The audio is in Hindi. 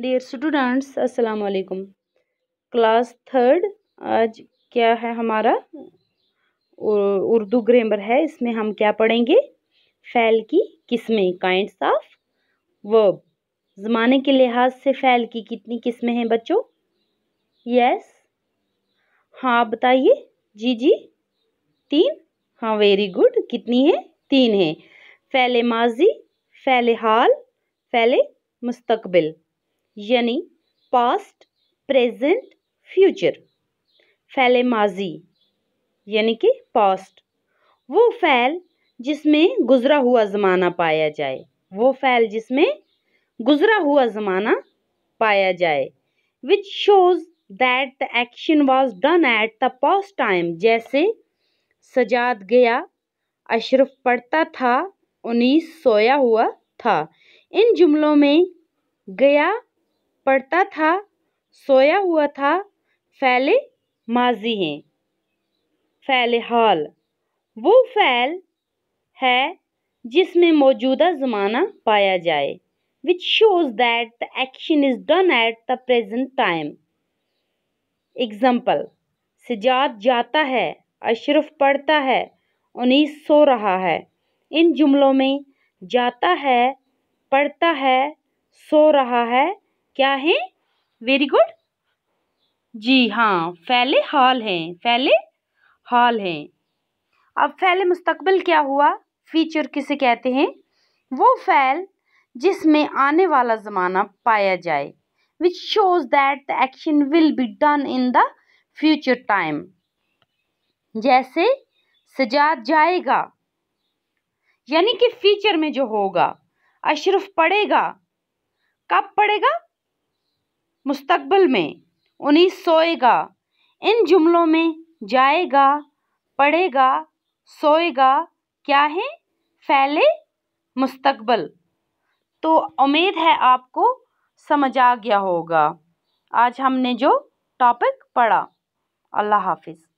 डियर स्टूडेंट्स अस्सलाम वालेकुम क्लास थर्ड आज क्या है हमारा उर्दू ग्रामर है इसमें हम क्या पढ़ेंगे फ़ैल की किस्में काइंड्स ऑफ वर्ब ज़माने के लिहाज से फ़ैल की कितनी किस्में हैं बच्चों यस हाँ आप बताइए जी जी तीन हाँ वेरी गुड कितनी है तीन है फैले माजी फ़ैल हाल फ़ैल मुस्तकबिल यानी पास्ट प्रेजेंट फ्यूचर फैल माजी यानी कि पास्ट वो फैल जिसमें गुज़रा हुआ ज़माना पाया जाए वो फैल जिसमें गुज़रा हुआ ज़माना पाया जाए which shows that the action was done at the past time जैसे सजाद गया अशरफ पढ़ता था उन्नीस सोया हुआ था इन जुमलों में गया पढ़ता था सोया हुआ था फैले माजी हैं फ़ैल हाल वो फ़ैल है जिसमें मौजूदा ज़माना पाया जाए which shows that the action is done at the present time example Sajjad जाता है अशरफ पढ़ता है उनीस सो रहा है इन जुमलों में जाता है पढ़ता है सो रहा है क्या है वेरी गुड जी हाँ फैले हाल हैं फैले हाल हैं अब फैले मुस्तकबिल क्या हुआ फीचर किसे कहते हैं वो फैल जिसमें आने वाला ज़माना पाया जाए which shows that the action will be done in the future time जैसे सजा जाएगा यानी कि फ्यूचर में जो होगा अशरफ पड़ेगा कब पड़ेगा मुस्तबल में उन्हीं सोएगा इन जुमलों में जाएगा पढ़ेगा सोएगा क्या है फैले मुस्तबल तो उम्मीद है आपको समझ आ गया होगा आज हमने जो टॉपिक पढ़ा अल्लाह हाफिज़